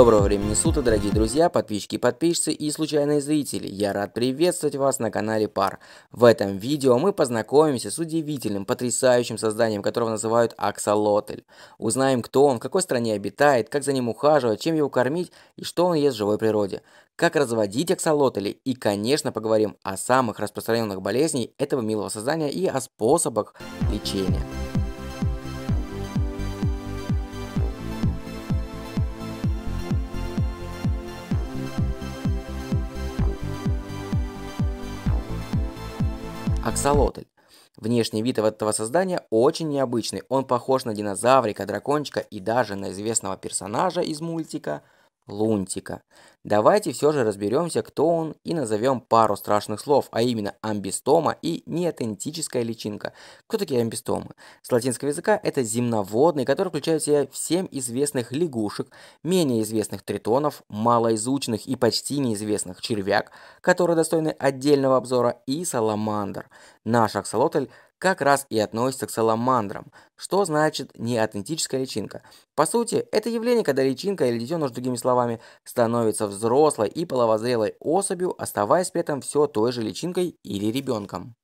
Доброго времени суток, дорогие друзья, подписчики, подписчицы и случайные зрители. Я рад приветствовать вас на канале Пар. В этом видео мы познакомимся с удивительным, потрясающим созданием, которого называют аксолотль. Узнаем, кто он, в какой стране обитает, как за ним ухаживать, чем его кормить и что он ест в живой природе. Как разводить аксолотлей и, конечно, поговорим о самых распространенных болезнях этого милого создания и о способах лечения. Аксолотль. Внешний вид этого создания очень необычный. Он похож на динозаврика, дракончика и даже на известного персонажа из мультика – Лунтика. Давайте все же разберемся, кто он, и назовем пару страшных слов, а именно амбистома и неатентическая личинка. Кто такие амбистомы? С латинского языка это земноводные, которые включают в себя всем известных лягушек, менее известных тритонов, малоизученных и почти неизвестных червяк, которые достойны отдельного обзора, и саламандр. Наш аксолотль как раз и относится к саламандрам, что значит неатентическая личинка. По сути, это явление, когда личинка или детеныш, другими словами, становится взрослой и половозрелой особью, оставаясь при этом все той же личинкой или ребенком.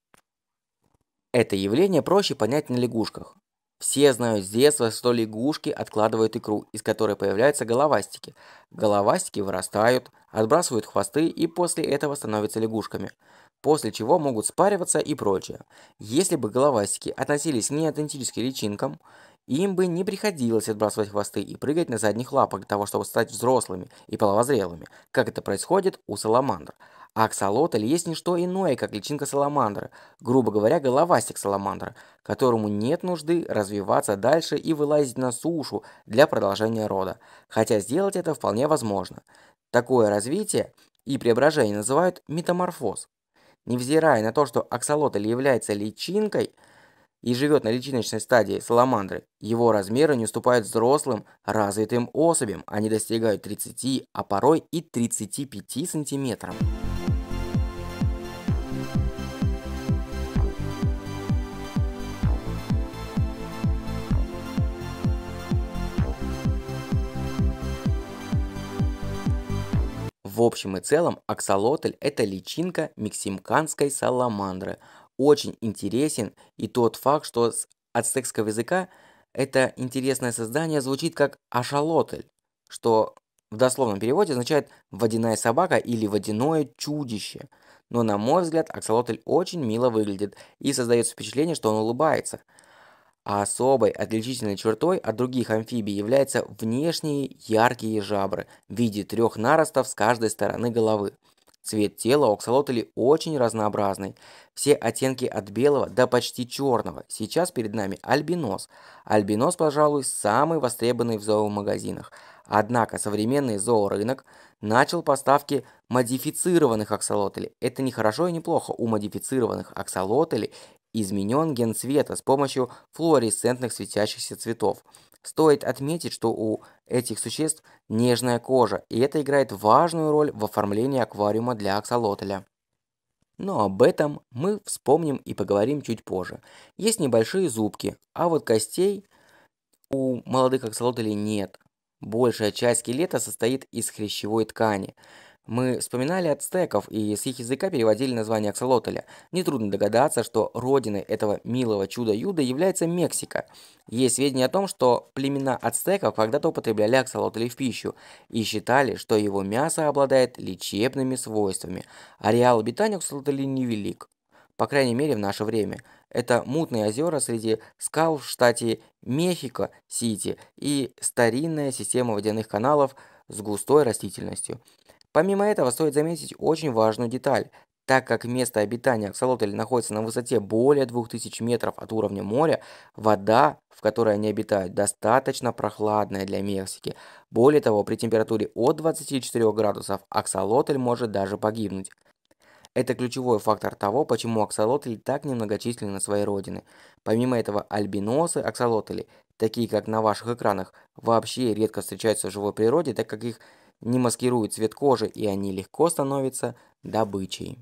Это явление проще понять на лягушках. Все знают с детства, что лягушки откладывают икру, из которой появляются головастики. Головастики вырастают, отбрасывают хвосты и после этого становятся лягушками – после чего могут спариваться и прочее. Если бы головастики относились не аутентически личинкам, им бы не приходилось отбрасывать хвосты и прыгать на задних лапах для того, чтобы стать взрослыми и половозрелыми, как это происходит у саламандр. А Аксолотль есть не что иное, как личинка саламандра, грубо говоря, головастик саламандра, которому нет нужды развиваться дальше и вылазить на сушу для продолжения рода, хотя сделать это вполне возможно. Такое развитие и преображение называют метаморфоз. Невзирая на то, что аксолотль является личинкой и живет на личиночной стадии саламандры, его размеры не уступают взрослым развитым особям, они достигают 30, а порой и 35 сантиметров. В общем и целом, аксолотль – это личинка мексиканской саламандры. Очень интересен и тот факт, что с ацтекского языка это интересное создание звучит как ашалотль, что в дословном переводе означает «водяная собака» или «водяное чудище». Но на мой взгляд, аксолотль очень мило выглядит и создается впечатление, что он улыбается – а особой отличительной чертой от других амфибий являются внешние яркие жабры в виде трех наростов с каждой стороны головы. Цвет тела оксалотелей очень разнообразный. Все оттенки от белого до почти черного. Сейчас перед нами альбинос. Альбинос, пожалуй, самый востребованный в зоомагазинах. Однако современный зоорынок начал поставки модифицированных аксолотелей. Это не хорошо и не плохо. У модифицированных аксолотелей изменен ген цвета с помощью флуоресцентных светящихся цветов. Стоит отметить, что у этих существ нежная кожа, и это играет важную роль в оформлении аквариума для аксолотеля. Но об этом мы вспомним и поговорим чуть позже. Есть небольшие зубки, а вот костей у молодых аксолотелей нет. Большая часть скелета состоит из хрящевой ткани. Мы вспоминали ацтеков и с их языка переводили название Аксолотля. Нетрудно догадаться, что родиной этого милого чуда юда является Мексика. Есть сведения о том, что племена ацтеков когда-то употребляли аксолотлей в пищу и считали, что его мясо обладает лечебными свойствами. Ареал обитания аксолотлей невелик, по крайней мере в наше время. Это мутные озера среди скал в штате Мехико-Сити и старинная система водяных каналов с густой растительностью. Помимо этого, стоит заметить очень важную деталь. Так как место обитания аксолотлей находится на высоте более 2000 метров от уровня моря, вода, в которой они обитают, достаточно прохладная для Мексики. Более того, при температуре от 24 градусов аксолотль может даже погибнуть. Это ключевой фактор того, почему аксолотли так немногочисленны на своей родины. Помимо этого, альбиносы аксолотли, такие как на ваших экранах, вообще редко встречаются в живой природе, так как их не маскируют цвет кожи, и они легко становятся добычей.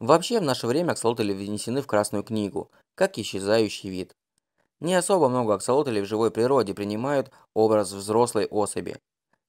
Вообще, в наше время аксолотли внесены в Красную книгу, как исчезающий вид. Не особо много аксолотлей в живой природе принимают образ взрослой особи.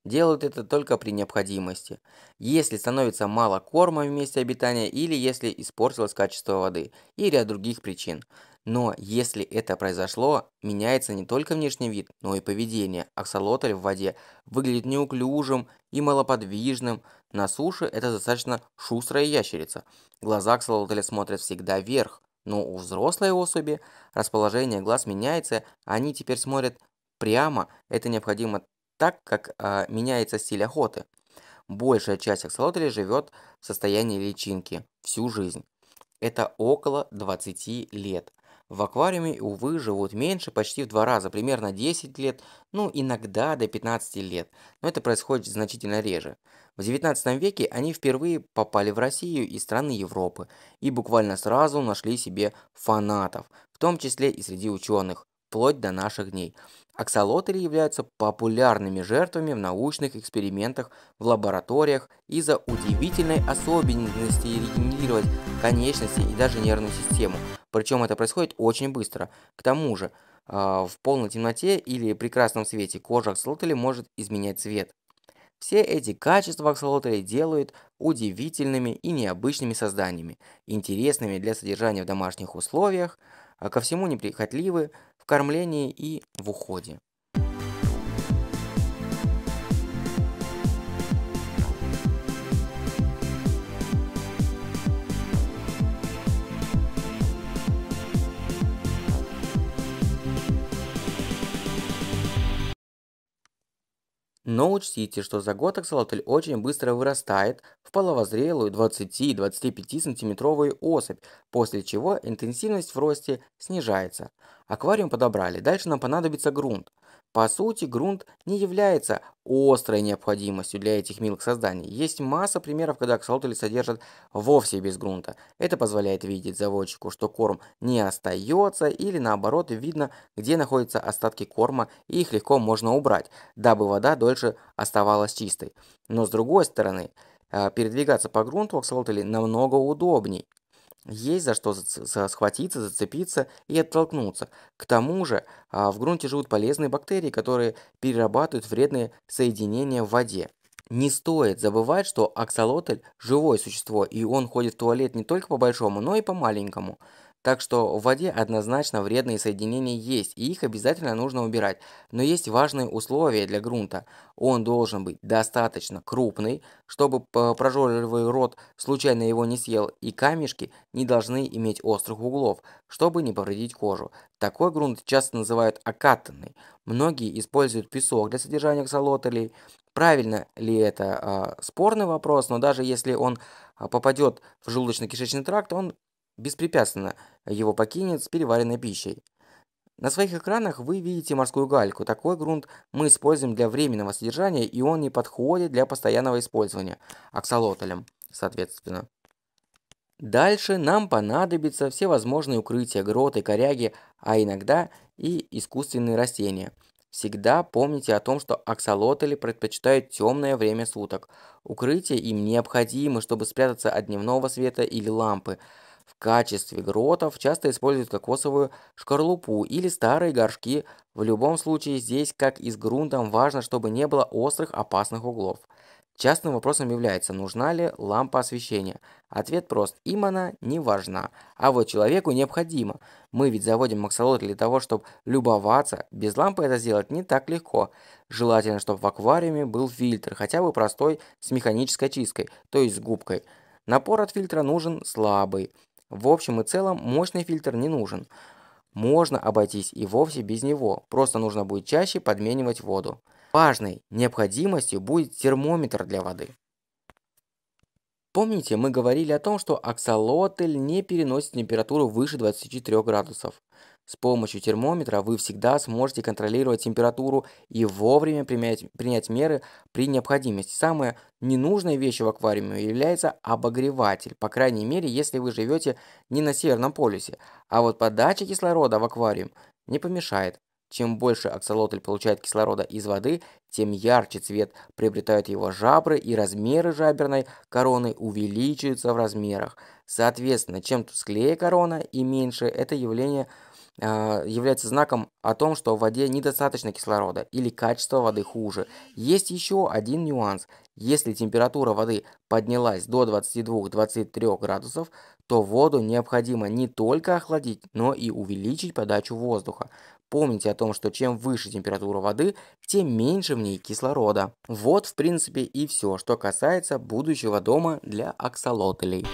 Делают это только при необходимости. Если становится мало корма в месте обитания или если испортилось качество воды и ряд других причин. Но если это произошло, меняется не только внешний вид, но и поведение. Аксолотль в воде выглядит неуклюжим и малоподвижным. На суше это достаточно шустрая ящерица. Глаза аксолотля смотрят всегда вверх. Но у взрослой особи расположение глаз меняется, они теперь смотрят прямо. Это необходимо так, как э, меняется стиль охоты. Большая часть аксолотлей живет в состоянии личинки всю жизнь. Это около 20 лет. В аквариуме, увы, живут меньше, почти в два раза, примерно 10 лет, ну иногда до 15 лет, но это происходит значительно реже. В 19 веке они впервые попали в Россию и страны Европы, и буквально сразу нашли себе фанатов, в том числе и среди ученых, вплоть до наших дней. Аксолотли являются популярными жертвами в научных экспериментах в лабораториях из-за удивительной особенности регенерировать конечности и даже нервную систему – причем это происходит очень быстро. К тому же, а, в полной темноте или прекрасном свете кожа аксолотли может изменять цвет. Все эти качества аксолотлей делают удивительными и необычными созданиями, интересными для содержания в домашних условиях, а ко всему неприхотливы в кормлении и в уходе. Но учтите, что за год аксолотль очень быстро вырастает в половозрелую 20-25 сантиметровую особь, после чего интенсивность в росте снижается. Аквариум подобрали, дальше нам понадобится грунт. По сути, грунт не является острой необходимостью для этих милых созданий. Есть масса примеров, когда аксолотли содержат вовсе без грунта. Это позволяет видеть заводчику, что корм не остается, или наоборот видно, где находятся остатки корма, и их легко можно убрать, дабы вода дольше оставалась чистой. Но с другой стороны, э, передвигаться по грунту аксолотли намного удобней. Есть за что схватиться, зацепиться и оттолкнуться. К тому же а, в грунте живут полезные бактерии, которые перерабатывают вредные соединения в воде. Не стоит забывать, что аксолотль – живое существо, и он ходит в туалет не только по большому, но и по маленькому. Так что в воде однозначно вредные соединения есть, и их обязательно нужно убирать. Но есть важные условия для грунта. Он должен быть достаточно крупный, чтобы прожорливый рот случайно его не съел, и камешки не должны иметь острых углов, чтобы не повредить кожу. Такой грунт часто называют окатанный. Многие используют песок для содержания ксалотелей. Правильно ли это? А, спорный вопрос, но даже если он а, попадет в желудочно-кишечный тракт, он беспрепятственно его покинет с переваренной пищей. На своих экранах вы видите морскую гальку. Такой грунт мы используем для временного содержания, и он не подходит для постоянного использования аксолотлем, соответственно. Дальше нам понадобятся все возможные укрытия, гроты, коряги, а иногда и искусственные растения. Всегда помните о том, что аксолотели предпочитают темное время суток. Укрытия им необходимы, чтобы спрятаться от дневного света или лампы – в качестве гротов часто используют кокосовую шкарлупу или старые горшки. В любом случае здесь, как и с грунтом, важно, чтобы не было острых опасных углов. Частным вопросом является, нужна ли лампа освещения. Ответ прост, им она не важна. А вот человеку необходимо. Мы ведь заводим максолот для того, чтобы любоваться. Без лампы это сделать не так легко. Желательно, чтобы в аквариуме был фильтр, хотя бы простой, с механической чисткой, то есть с губкой. Напор от фильтра нужен слабый. В общем и целом мощный фильтр не нужен. Можно обойтись и вовсе без него, просто нужно будет чаще подменивать воду. Важной необходимостью будет термометр для воды. Помните, мы говорили о том, что аксолотль не переносит температуру выше 24 градусов. С помощью термометра вы всегда сможете контролировать температуру и вовремя принять, принять меры при необходимости. Самая ненужная вещь в аквариуме является обогреватель, по крайней мере, если вы живете не на Северном полюсе. А вот подача кислорода в аквариум не помешает. Чем больше аксолотль получает кислорода из воды, тем ярче цвет приобретают его жабры, и размеры жаберной короны увеличиваются в размерах. Соответственно, чем тусклее корона и меньше это явление – а, является знаком о том, что в воде недостаточно кислорода или качество воды хуже. Есть еще один нюанс. Если температура воды поднялась до 22-23 градусов, то воду необходимо не только охладить, но и увеличить подачу воздуха. Помните о том, что чем выше температура воды, тем меньше в ней кислорода. Вот в принципе и все, что касается будущего дома для аксолотлей.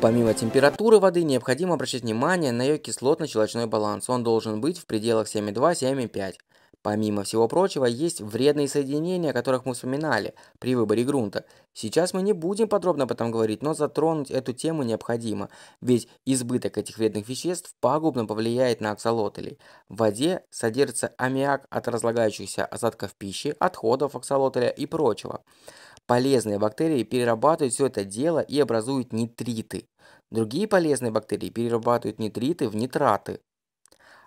Помимо температуры воды, необходимо обращать внимание на ее кислотно-щелочной баланс. Он должен быть в пределах 7,2-7,5. Помимо всего прочего, есть вредные соединения, о которых мы вспоминали при выборе грунта. Сейчас мы не будем подробно об этом говорить, но затронуть эту тему необходимо, ведь избыток этих вредных веществ пагубно повлияет на аксолотлей. В воде содержится аммиак от разлагающихся осадков пищи, отходов аксолотля и прочего полезные бактерии перерабатывают все это дело и образуют нитриты. Другие полезные бактерии перерабатывают нитриты в нитраты.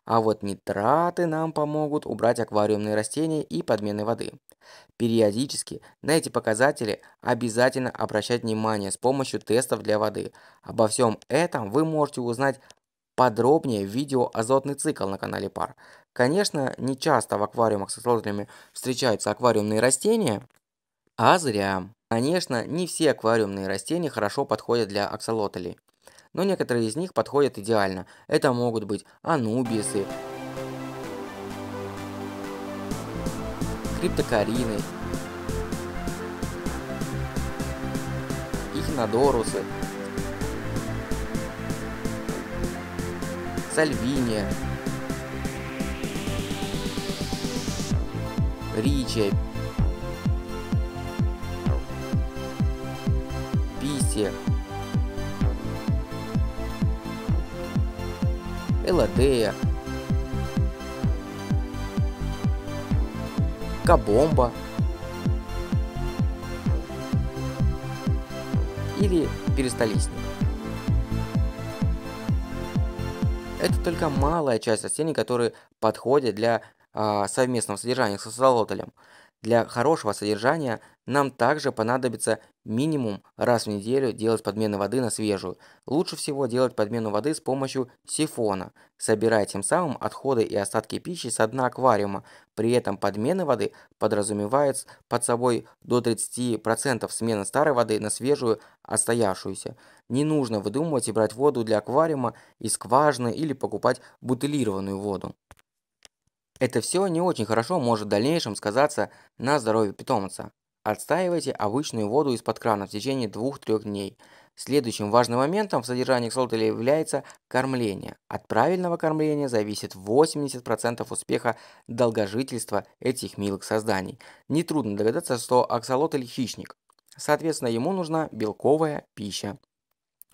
А вот нитраты нам помогут убрать аквариумные растения и подмены воды. Периодически на эти показатели обязательно обращать внимание с помощью тестов для воды. Обо всем этом вы можете узнать подробнее в видео «Азотный цикл» на канале ПАР. Конечно, не часто в аквариумах с аквариумами встречаются аквариумные растения, а зря. Конечно, не все аквариумные растения хорошо подходят для аксолотелей. Но некоторые из них подходят идеально. Это могут быть анубисы, криптокарины, эхинодорусы, сальвиния, ричей. всех. Эладея, Кабомба или перистолистник. Это только малая часть растений, которые подходят для а, совместного содержания с солотолем. Для хорошего содержания нам также понадобится минимум раз в неделю делать подмены воды на свежую. Лучше всего делать подмену воды с помощью сифона, собирая тем самым отходы и остатки пищи с дна аквариума. При этом подмена воды подразумевает под собой до 30% смены старой воды на свежую, отстоявшуюся. Не нужно выдумывать и брать воду для аквариума из скважины или покупать бутылированную воду. Это все не очень хорошо может в дальнейшем сказаться на здоровье питомца. Отстаивайте обычную воду из-под крана в течение 2-3 дней. Следующим важным моментом в содержании ксалтеля является кормление. От правильного кормления зависит 80% успеха долгожительства этих милых созданий. Нетрудно догадаться, что аксолотль – хищник. Соответственно, ему нужна белковая пища.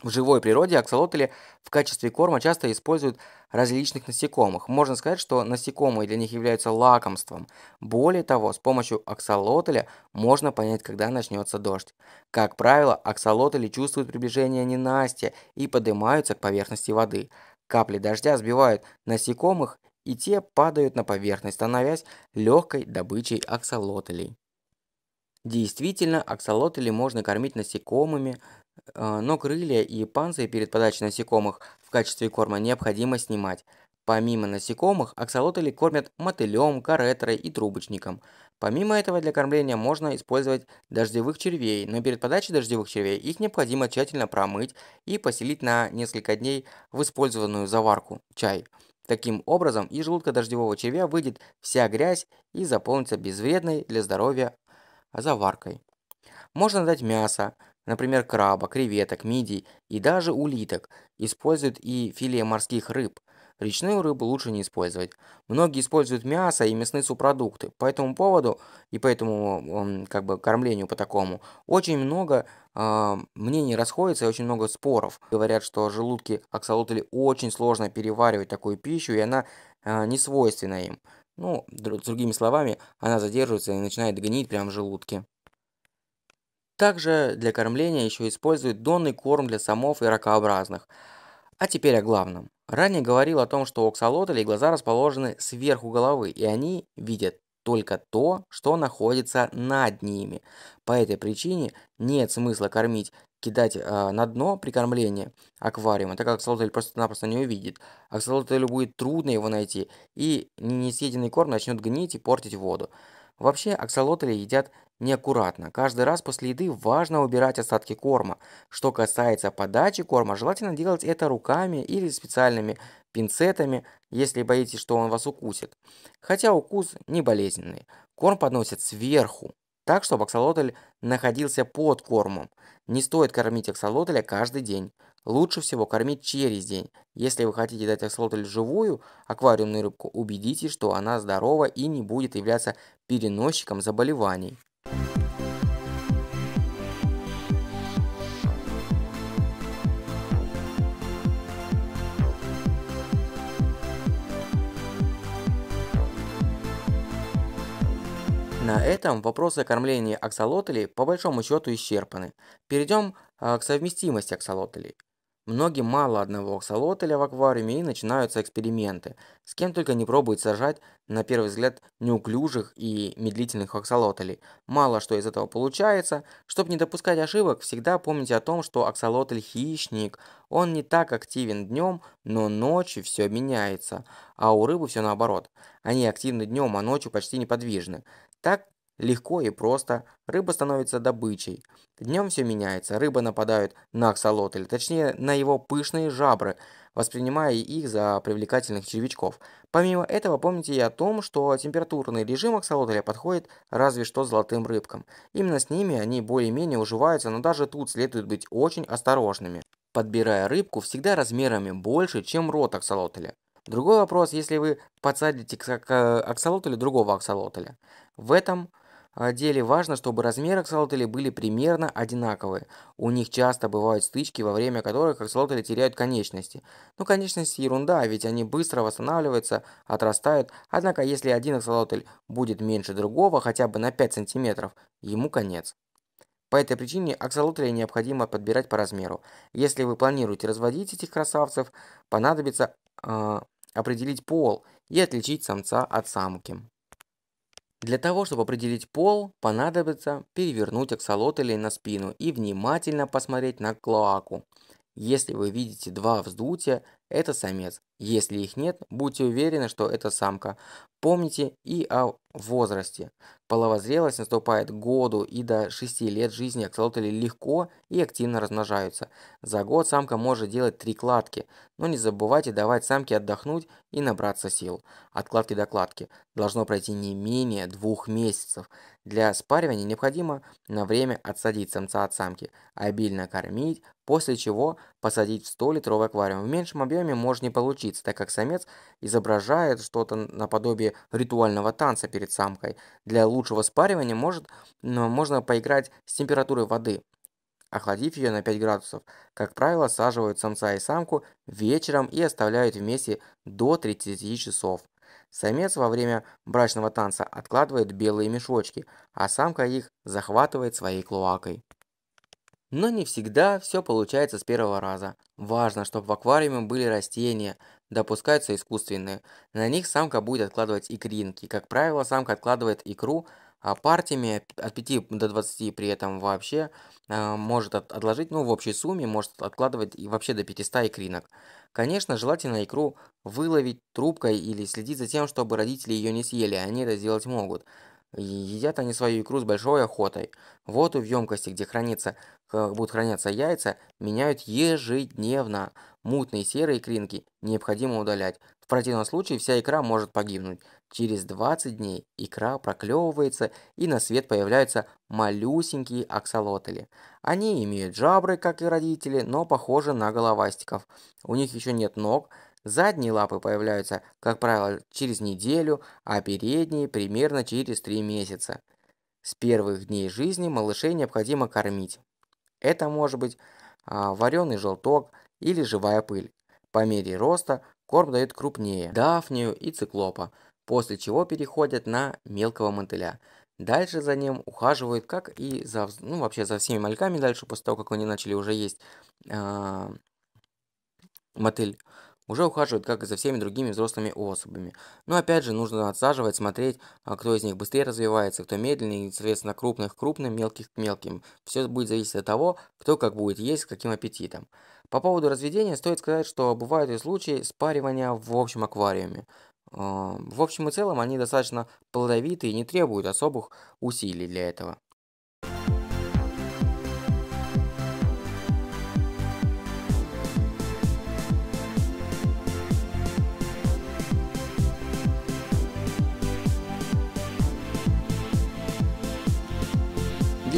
В живой природе аксолотели в качестве корма часто используют различных насекомых. Можно сказать, что насекомые для них являются лакомством. Более того, с помощью аксолотля можно понять, когда начнется дождь. Как правило, аксолотели чувствуют приближение ненастья и поднимаются к поверхности воды. Капли дождя сбивают насекомых, и те падают на поверхность, становясь легкой добычей аксолотелей. Действительно, аксолотели можно кормить насекомыми, Э, но крылья и панцирь перед подачей насекомых в качестве корма необходимо снимать. Помимо насекомых, аксолотли кормят мотылем, каретрой и трубочником. Помимо этого, для кормления можно использовать дождевых червей, но перед подачей дождевых червей их необходимо тщательно промыть и поселить на несколько дней в использованную заварку – чай. Таким образом, из желудка дождевого червя выйдет вся грязь и заполнится безвредной для здоровья заваркой. Можно дать мясо – например, краба, креветок, мидий и даже улиток. Используют и филе морских рыб. Речную рыбу лучше не использовать. Многие используют мясо и мясные субпродукты. По этому поводу и по этому как бы кормлению по такому очень много э, мнений расходится и очень много споров. Говорят, что желудки аксолотлей очень сложно переваривать такую пищу, и она э, не свойственна им. Ну, другими словами, она задерживается и начинает гнить прямо в желудке. Также для кормления еще используют донный корм для самов и ракообразных. А теперь о главном. Ранее говорил о том, что у глаза расположены сверху головы, и они видят только то, что находится над ними. По этой причине нет смысла кормить, кидать э, на дно при кормлении аквариума, так как аксолотль просто-напросто не увидит. Аксолотлю будет трудно его найти, и несъеденный корм начнет гнить и портить воду. Вообще, аксолотли едят неаккуратно. Каждый раз после еды важно убирать остатки корма. Что касается подачи корма, желательно делать это руками или специальными пинцетами, если боитесь, что он вас укусит. Хотя укус не болезненный. Корм подносят сверху, так, чтобы аксолотль находился под кормом. Не стоит кормить аксолотля каждый день. Лучше всего кормить через день. Если вы хотите дать аксолотль живую аквариумную рыбку, убедитесь, что она здорова и не будет являться переносчиком заболеваний. На этом вопросы кормления аксолотлей по большому счету исчерпаны. Перейдем а, к совместимости аксолотлей. Многим мало одного аксолотеля в аквариуме и начинаются эксперименты. С кем только не пробует сажать, на первый взгляд, неуклюжих и медлительных аксолотелей. Мало что из этого получается. Чтобы не допускать ошибок, всегда помните о том, что аксолотель хищник. Он не так активен днем, но ночью все меняется. А у рыбы все наоборот. Они активны днем, а ночью почти неподвижны. Так Легко и просто рыба становится добычей. Днем все меняется, рыба нападают на аксолотль, точнее на его пышные жабры, воспринимая их за привлекательных червячков. Помимо этого, помните и о том, что температурный режим аксолотля подходит разве что золотым рыбкам. Именно с ними они более-менее уживаются, но даже тут следует быть очень осторожными, подбирая рыбку всегда размерами больше, чем рот аксолотля. Другой вопрос, если вы подсадите к аксолотлю другого аксолотля. В этом деле важно, чтобы размеры аксолотли были примерно одинаковые. У них часто бывают стычки, во время которых аксолотли теряют конечности. Но ну, конечности ерунда, ведь они быстро восстанавливаются, отрастают. Однако, если один аксолотль будет меньше другого, хотя бы на 5 см, ему конец. По этой причине аксолотли необходимо подбирать по размеру. Если вы планируете разводить этих красавцев, понадобится э, определить пол и отличить самца от самки. Для того, чтобы определить пол, понадобится перевернуть аксолотелей на спину и внимательно посмотреть на клоаку. Если вы видите два вздутия, это самец. Если их нет, будьте уверены, что это самка. Помните и о возрасте. Половозрелость наступает году и до 6 лет жизни аксолотли легко и активно размножаются. За год самка может делать 3 кладки, но не забывайте давать самке отдохнуть и набраться сил. От кладки до кладки должно пройти не менее 2 месяцев. Для спаривания необходимо на время отсадить самца от самки, обильно кормить, после чего посадить в 100-литровый аквариум. В меньшем объеме может не получиться, так как самец изображает что-то наподобие ритуального танца перед самкой. Для лучшего спаривания может, можно поиграть с температурой воды, охладив ее на 5 градусов. Как правило, саживают самца и самку вечером и оставляют вместе до 30 часов. Самец во время брачного танца откладывает белые мешочки, а самка их захватывает своей клоакой. Но не всегда все получается с первого раза. Важно, чтобы в аквариуме были растения, Допускаются искусственные. На них самка будет откладывать икринки. Как правило, самка откладывает икру а партиями от 5 до 20 при этом вообще а, может отложить, ну, в общей сумме может откладывать и вообще до 500 икринок. Конечно, желательно икру выловить трубкой или следить за тем, чтобы родители ее не съели, они это сделать могут. Едят они свою икру с большой охотой. Вот в емкости, где хранится, будут храниться яйца, меняют ежедневно. Мутные серые кринки необходимо удалять. В противном случае вся икра может погибнуть. Через 20 дней икра проклевывается и на свет появляются малюсенькие аксолотели. Они имеют жабры, как и родители, но похожи на головастиков. У них еще нет ног, Задние лапы появляются, как правило, через неделю, а передние примерно через 3 месяца. С первых дней жизни малышей необходимо кормить. Это может быть а, вареный желток или живая пыль. По мере роста корм дают крупнее – дафнию и циклопа, после чего переходят на мелкого мотыля. Дальше за ним ухаживают, как и за, ну, вообще за всеми мальками дальше, после того, как они начали уже есть э, мотыль уже ухаживают, как и за всеми другими взрослыми особами. Но опять же, нужно отсаживать, смотреть, а, кто из них быстрее развивается, кто медленнее, и, соответственно, крупных крупным, мелких к мелким. Все будет зависеть от того, кто как будет есть, с каким аппетитом. По поводу разведения стоит сказать, что бывают и случаи спаривания в общем аквариуме. А, в общем и целом они достаточно плодовиты и не требуют особых усилий для этого.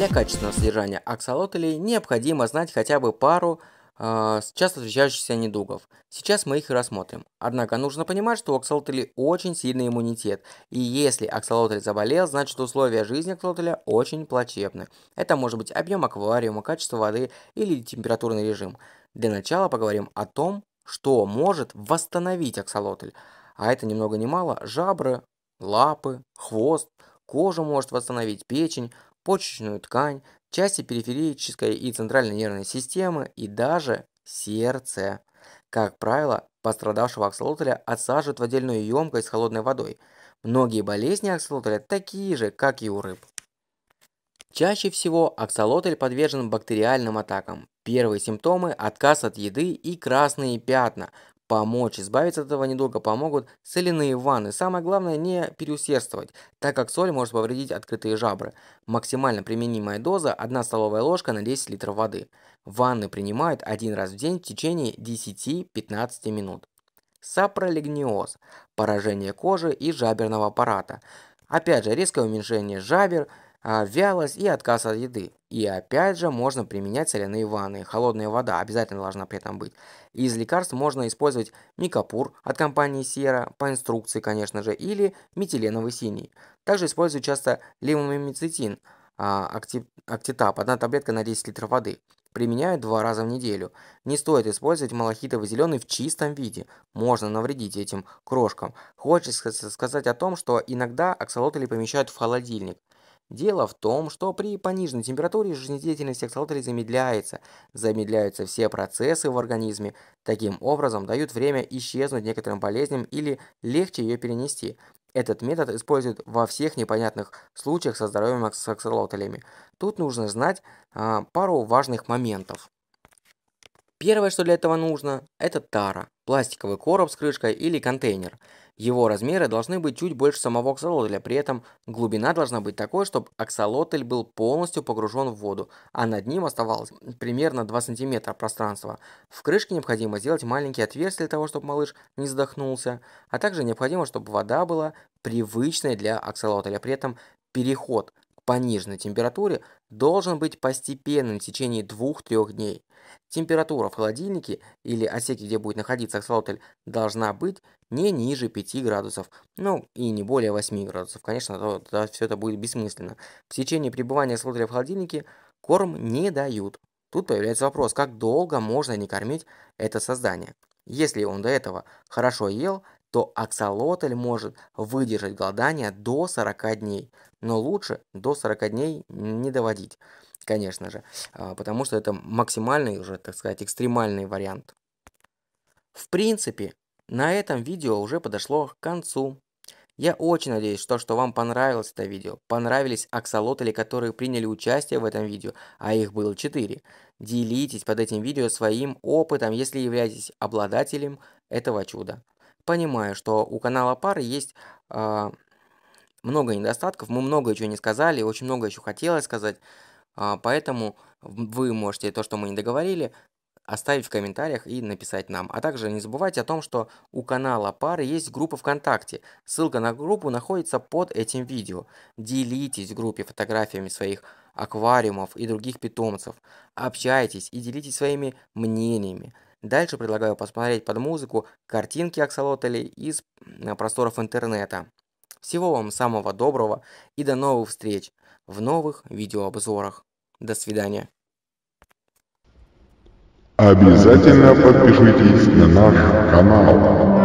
Для качественного содержания аксолотлей необходимо знать хотя бы пару э, часто встречающихся недугов. Сейчас мы их и рассмотрим. Однако нужно понимать, что у аксолотлей очень сильный иммунитет, и если аксолотль заболел, значит условия жизни аксолотля очень плачевны. Это может быть объем аквариума, качество воды или температурный режим. Для начала поговорим о том, что может восстановить аксолотль. А это немного много ни мало жабры, лапы, хвост, кожу может восстановить, печень, почечную ткань, части периферической и центральной нервной системы и даже сердце. Как правило, пострадавшего аксолотля отсаживают в отдельную емкость с холодной водой. Многие болезни аксолотля такие же, как и у рыб. Чаще всего аксолотль подвержен бактериальным атакам. Первые симптомы – отказ от еды и красные пятна, Помочь избавиться от этого недолго помогут соляные ванны. Самое главное не переусердствовать, так как соль может повредить открытые жабры. Максимально применимая доза 1 столовая ложка на 10 литров воды. Ванны принимают один раз в день в течение 10-15 минут. Сапролигниоз – поражение кожи и жаберного аппарата. Опять же, резкое уменьшение жабер – а, вялость и отказ от еды. И опять же можно применять соляные ванны, холодная вода обязательно должна при этом быть. Из лекарств можно использовать микопур от компании Сера, по инструкции, конечно же, или метиленовый синий. Также используют часто лимомицетин, акти... актитап, одна таблетка на 10 литров воды. Применяют два раза в неделю. Не стоит использовать малахитовый зеленый в чистом виде. Можно навредить этим крошкам. Хочется сказать о том, что иногда аксолотли помещают в холодильник. Дело в том, что при пониженной температуре жизнедеятельность аксолотлей замедляется. Замедляются все процессы в организме. Таким образом, дают время исчезнуть некоторым болезням или легче ее перенести. Этот метод используют во всех непонятных случаях со здоровьем с аксолотлями. Тут нужно знать а, пару важных моментов. Первое, что для этого нужно, это тара, пластиковый короб с крышкой или контейнер. Его размеры должны быть чуть больше самого аксолотля, при этом глубина должна быть такой, чтобы аксолотль был полностью погружен в воду, а над ним оставалось примерно 2 см пространства. В крышке необходимо сделать маленькие отверстия для того, чтобы малыш не задохнулся, а также необходимо, чтобы вода была привычной для аксолотля, при этом переход по нижней температуре должен быть постепенным в течение 2-3 дней. Температура в холодильнике или отсеке, где будет находиться аксолотль, должна быть не ниже 5 градусов, ну и не более 8 градусов, конечно, то, то все это будет бессмысленно. В течение пребывания аксолотля в холодильнике корм не дают. Тут появляется вопрос, как долго можно не кормить это создание. Если он до этого хорошо ел, то аксолотль может выдержать голодание до 40 дней но лучше до 40 дней не доводить, конечно же, а, потому что это максимальный уже, так сказать, экстремальный вариант. В принципе, на этом видео уже подошло к концу. Я очень надеюсь, что, что вам понравилось это видео, понравились аксолотли, которые приняли участие в этом видео, а их было 4. Делитесь под этим видео своим опытом, если являетесь обладателем этого чуда. Понимаю, что у канала пары есть э, много недостатков, мы много чего не сказали, очень много еще хотелось сказать, а, поэтому вы можете то, что мы не договорили, оставить в комментариях и написать нам. А также не забывайте о том, что у канала пары есть группа ВКонтакте. Ссылка на группу находится под этим видео. Делитесь в группе фотографиями своих аквариумов и других питомцев. Общайтесь и делитесь своими мнениями. Дальше предлагаю посмотреть под музыку картинки аксолотелей из просторов интернета. Всего вам самого доброго и до новых встреч в новых видеообзорах. До свидания. Обязательно подпишитесь на наш канал.